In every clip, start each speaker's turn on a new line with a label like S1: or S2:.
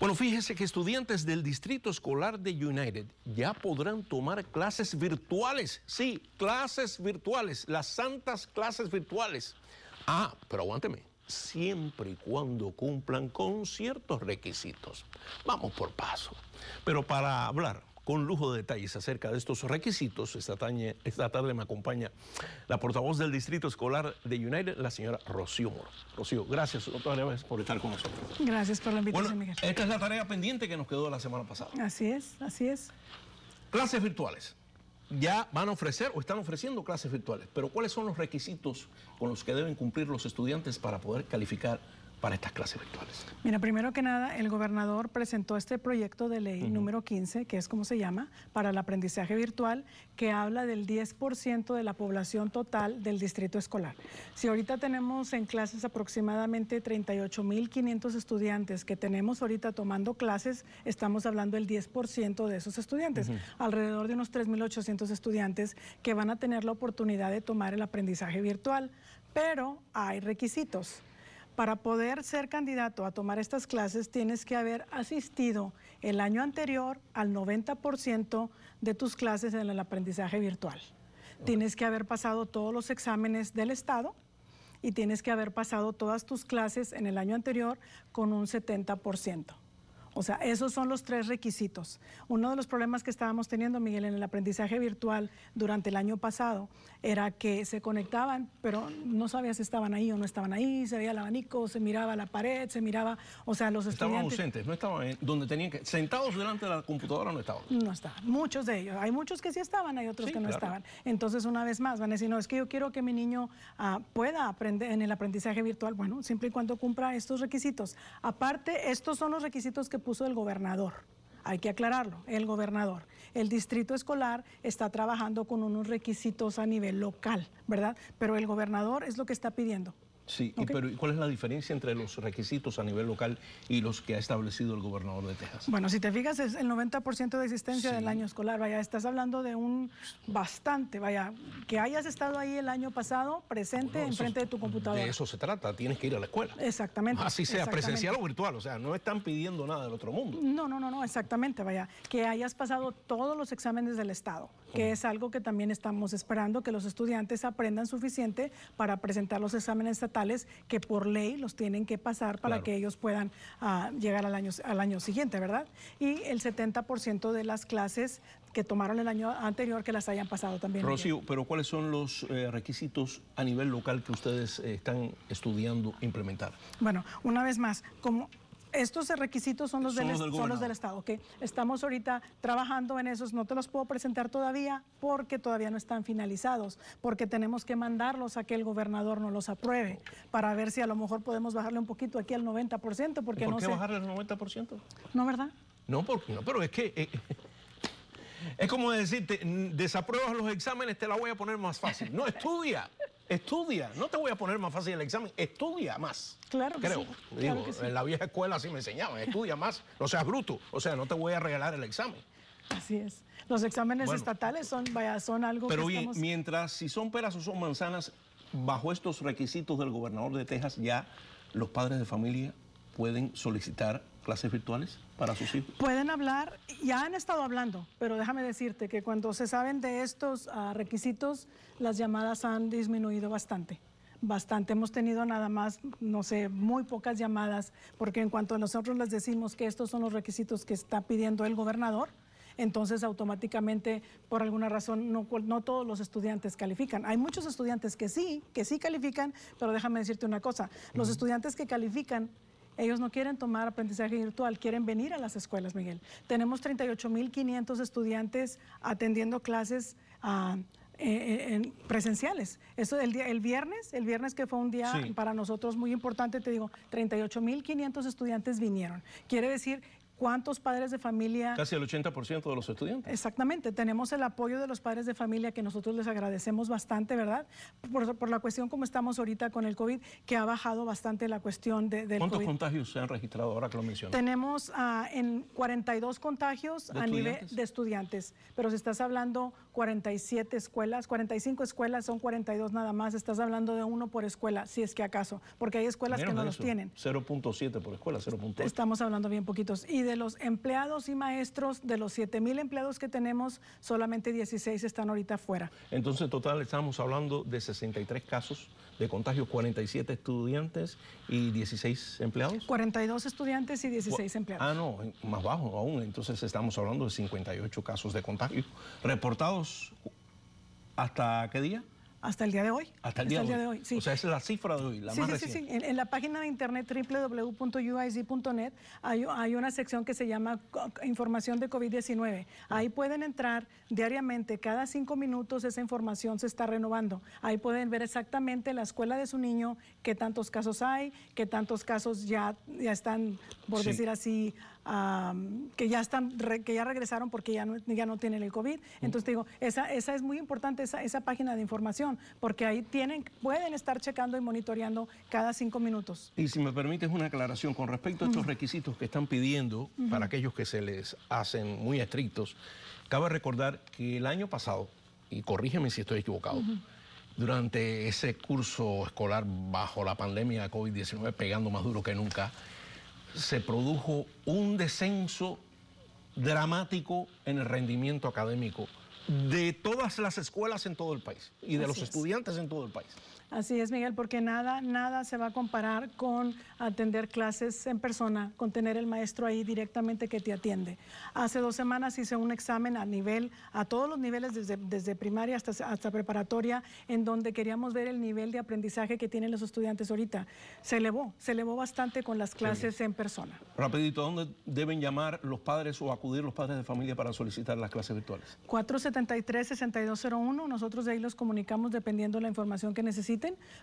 S1: Bueno, fíjese que estudiantes del Distrito Escolar de United ya podrán tomar clases virtuales. Sí, clases virtuales, las santas clases virtuales. Ah, pero aguánteme, siempre y cuando cumplan con ciertos requisitos. Vamos por paso. Pero para hablar con lujo de detalles acerca de estos requisitos. Esta, esta tarde me acompaña la portavoz del Distrito Escolar de United, la señora Rocío Moro. Rocío, gracias otra vez por estar con nosotros.
S2: Gracias por la invitación,
S1: Miguel. Esta es la tarea pendiente que nos quedó la semana pasada.
S2: Así es, así es.
S1: Clases virtuales ya van a ofrecer o están ofreciendo clases virtuales, pero ¿cuáles son los requisitos con los que deben cumplir los estudiantes para poder calificar para estas clases virtuales?
S2: Mira, primero que nada, el gobernador presentó este proyecto de ley número 15, que es como se llama, para el aprendizaje virtual, que habla del 10% de la población total del distrito escolar. Si ahorita tenemos en clases aproximadamente 38.500 estudiantes que tenemos ahorita tomando clases, estamos hablando del 10% de esos estudiantes, alrededor de unos 3.800 estudiantes que van a tener la oportunidad de tomar el aprendizaje virtual, pero hay requisitos para poder ser candidato a tomar estas clases tienes que haber asistido el año anterior al 90% de tus clases en el aprendizaje virtual. Tienes que haber pasado todos los exámenes del Estado y tienes que haber pasado todas tus clases en el año anterior con un 70%. O sea, esos son los tres requisitos. Uno de los problemas que estábamos teniendo, Miguel, en el aprendizaje virtual durante el año pasado era que se conectaban, pero no sabía si estaban ahí o no estaban ahí, se veía el abanico, se miraba la pared, se miraba, o sea, los estaban estudiantes... Estaban
S1: ausentes, no estaban en, donde tenían que... Sentados delante de la computadora no estaban.
S2: No estaban, muchos de ellos. Hay muchos que sí estaban, hay otros que no estaban. Entonces, una vez más, van a no, es que yo quiero que mi niño ah, pueda aprender en el aprendizaje virtual. Bueno, siempre y cuando cumpla estos requisitos. Aparte, estos son los requisitos que puso el gobernador. Hay que aclararlo, el gobernador. El distrito escolar está trabajando con unos requisitos a nivel local, ¿verdad? Pero el gobernador es lo que está pidiendo,
S1: Sí, pero cuál es la diferencia entre los requisitos a nivel local y los que ha establecido el gobernador de Texas?
S2: Bueno, si te fijas, es el 90% de existencia del año escolar, vaya, estás hablando de un bastante, vaya, que hayas estado ahí el año pasado, presente, en enfrente de tu computadora. De eso
S1: se trata, tienes que ir a la escuela. Exactamente. Así sea, presencial o virtual, o sea, no están pidiendo nada del otro mundo.
S2: No, no, no, no, exactamente, vaya, que hayas pasado todos los exámenes del Estado que es algo que también estamos esperando, que los estudiantes aprendan suficiente para presentar los exámenes estatales que por ley los tienen que pasar para que ellos puedan ah, llegar al año, al año siguiente, ¿verdad? Y el 70% de las clases que tomaron el año anterior que las hayan pasado también. Rocío,
S1: pero ¿cuáles son los eh, requisitos a nivel local que ustedes eh, están estudiando implementar?
S2: Bueno, una vez más, como estos requisitos son los, del, Estado, estamos ahorita trabajando en esos, no te los puedo presentar todavía porque todavía no están finalizados, porque tenemos que mandarlos a que el gobernador nos los apruebe para ver si a lo mejor podemos bajarle un poquito aquí al 90%, porque ¿Por qué bajarle al 90%? No, ¿verdad?
S1: No, porque no, pero es que... Eh, es como decirte, desapruebas los exámenes, te la voy a poner más fácil. No, estudia. Estudia, no te voy a poner más fácil el examen, estudia más.
S2: Claro que Creo. sí.
S1: En la vieja escuela así me enseñaban, estudia más, no seas bruto, o sea, no te voy a regalar el examen.
S2: Así es. Los exámenes estatales son, vaya, son algo pero Pero
S1: mientras si son peras o son manzanas, bajo estos requisitos del gobernador de Texas ya los padres de familia pueden solicitar clases virtuales para sus hijos?
S2: Pueden hablar, ya han estado hablando, pero déjame decirte que cuando se saben de estos ah, requisitos, las llamadas han disminuido bastante. Bastante, hemos tenido nada más, no sé, muy pocas llamadas, porque en cuanto nosotros les decimos que estos son los requisitos que está pidiendo el gobernador, entonces automáticamente por alguna razón no, no, todos los estudiantes califican. Hay muchos estudiantes que sí, que sí califican, pero déjame decirte una cosa, los estudiantes que califican ellos no quieren tomar aprendizaje virtual, quieren venir a las escuelas, Miguel. Tenemos 38.500 estudiantes atendiendo clases. Ah, eh, eh, presenciales. Eso el, el viernes, el viernes que fue un día para nosotros muy importante, te digo, 38.500 estudiantes vinieron. Quiere decir ¿Cuántos padres de familia?
S1: Casi el 80% de los estudiantes.
S2: Exactamente, tenemos el apoyo de los padres de familia que nosotros les agradecemos bastante, ¿verdad? Por, por la cuestión como estamos ahorita con el COVID, que ha bajado bastante la cuestión de, del ¿Cuántos
S1: contagios se han registrado ahora que lo mencionas?
S2: Tenemos ah, en 42 contagios a nivel de estudiantes, pero si estás hablando 47 escuelas, 45 escuelas, son 42 nada más. Estás hablando de uno por escuela, si es que acaso, porque hay escuelas que no los tienen.
S1: 0.7 por escuela, 0.8.
S2: Estamos hablando bien poquitos. Y de los empleados y maestros, de los 7 mil empleados que tenemos, solamente 16 están ahorita fuera
S1: Entonces, en total, estamos hablando de 63 casos de contagio, 47 estudiantes y 16 empleados.
S2: 42 estudiantes y 16 empleados.
S1: Ah, no, más bajo aún. Entonces, estamos hablando de 58 casos de contagio reportados hasta qué día? Hasta el día de hoy. Hasta el día, de, hoy. O sea, esa es la cifra de hoy, sí, sí, Sí, sí,
S2: en, la página de internet www.uic.net hay, hay, una sección que se llama información de COVID-19. Ahí pueden entrar diariamente, cada cinco minutos esa información se está renovando. Ahí pueden ver exactamente la escuela de su niño, qué tantos casos hay, qué tantos casos ya, ya están, por decir así, que ya están, que ya regresaron porque ya no, ya no tienen el COVID. Mm. Entonces digo, esa, esa es muy importante, esa, página de información, porque ahí tienen, pueden estar checando y monitoreando cada cinco minutos.
S1: Y si me permites una aclaración con respecto a estos requisitos que están pidiendo para aquellos que se les hacen muy estrictos, cabe recordar que el año pasado, y corrígeme si estoy equivocado, durante ese curso escolar bajo la pandemia de COVID-19 pegando más duro que nunca, se produjo un descenso dramático en el rendimiento académico de todas las escuelas en todo el país y de los estudiantes en todo el país.
S2: Así es, Miguel, porque nada, nada se va a comparar con atender clases en persona, con tener el maestro ahí directamente que te atiende. Hace dos semanas hice un examen a nivel, a todos los niveles, desde, primaria hasta, preparatoria, en donde queríamos ver el nivel de aprendizaje que tienen los estudiantes ahorita. Se elevó, se elevó bastante con las clases en persona.
S1: Rapidito, ¿dónde deben llamar los padres o acudir los padres de familia para solicitar las clases virtuales?
S2: 473-6201, nosotros de ahí los comunicamos dependiendo la información que necesiten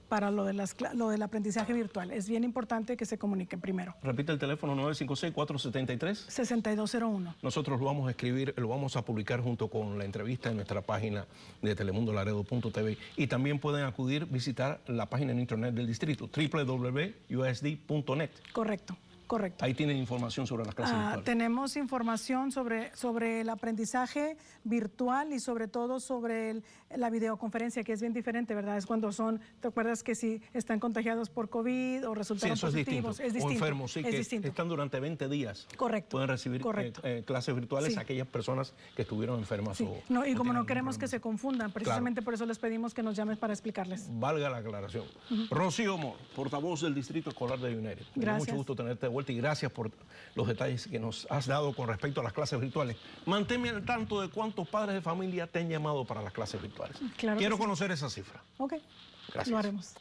S2: para lo, de lo del aprendizaje virtual. Es bien importante que se comuniquen primero.
S1: Repite el teléfono 956-473-6201. Nosotros lo vamos a escribir, lo vamos a publicar junto con la entrevista en nuestra página de telemundolaredo.tv y también pueden acudir, visitar la página en internet del distrito, www.usd.net. Correcto. Correcto. Ahí tienen información sobre
S2: las clases ah, virtuales. Tenemos información sobre, sobre el aprendizaje virtual y sobre todo sobre la videoconferencia, que es bien diferente, ¿verdad? Es cuando son, ¿te acuerdas que si están contagiados por COVID o resultaron sí, positivos? Es distinto. Es distinto. enfermos, sí, que
S1: están durante 20 días. Correcto. Pueden recibir eh, eh, clases virtuales aquellas personas que estuvieron enfermas o...
S2: No, y como no queremos que se confundan, precisamente por eso les pedimos que nos llamen para explicarles.
S1: Valga la aclaración. Rocío Mor, portavoz del Distrito Escolar de UNED. Gracias. mucho gusto tenerte vuelta y gracias por los detalles que nos has dado con respecto a las clases virtuales. Manténme al tanto de cuántos padres de familia te han llamado para las clases virtuales. Quiero conocer esa cifra.
S2: Ok, gracias. lo haremos.